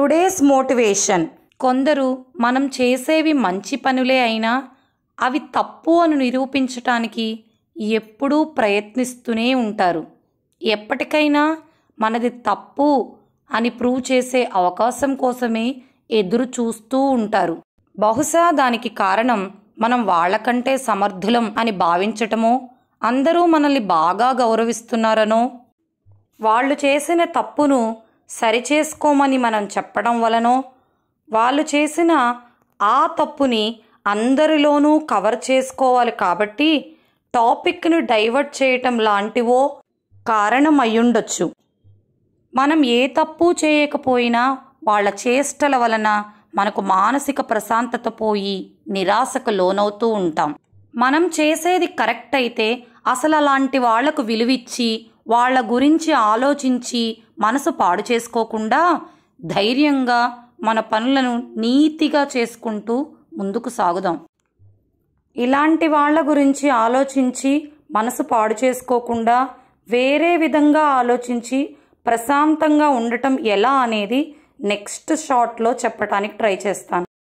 today's motivation కొందరు మనం చేసేవి మంచి పనులే అయినా అవి తప్పు అని నిరూపించటానికి ఎప్పుడూ ప్రయత్నిస్తూనే ఉంటారు ఎప్పటికైనా మనది తప్పు అని ప్రూవ్ చేసే అవకాశం కోసమే ఎదురు చూస్తూ ఉంటారు బహుశా దానికి కారణం మనం వాళ్ళకంటే సమర్థులం అని భావించటమో అందరూ మనల్ని బాగా గౌరవిస్తున్నారనో వాళ్ళు చేసిన తప్పును సరిచేసుకోమని మనం చెప్పడం వలనో వాళ్ళు చేసిన ఆ తప్పుని అందరిలోనూ కవర్ చేసుకోవాలి కాబట్టి టాపిక్ను డైవర్ట్ చేయటం లాంటివో కారణం అయ్యుండొచ్చు మనం ఏ తప్పు చేయకపోయినా వాళ్ళ చేష్టల వలన మనకు మానసిక ప్రశాంతత పోయి నిరాశకు లోనవుతూ ఉంటాం మనం చేసేది కరెక్ట్ అయితే అసలు అలాంటి వాళ్లకు విలువిచ్చి వాళ్ళ గురించి ఆలోచించి మనసు పాడు చేసుకోకుండా ధైర్యంగా మన పనులను నీతిగా చేసుకుంటూ ముందుకు సాగుదాం ఇలాంటి వాళ్ళ గురించి ఆలోచించి మనసు పాడు చేసుకోకుండా వేరే విధంగా ఆలోచించి ప్రశాంతంగా ఉండటం ఎలా అనేది నెక్స్ట్ షాట్లో చెప్పడానికి ట్రై చేస్తాను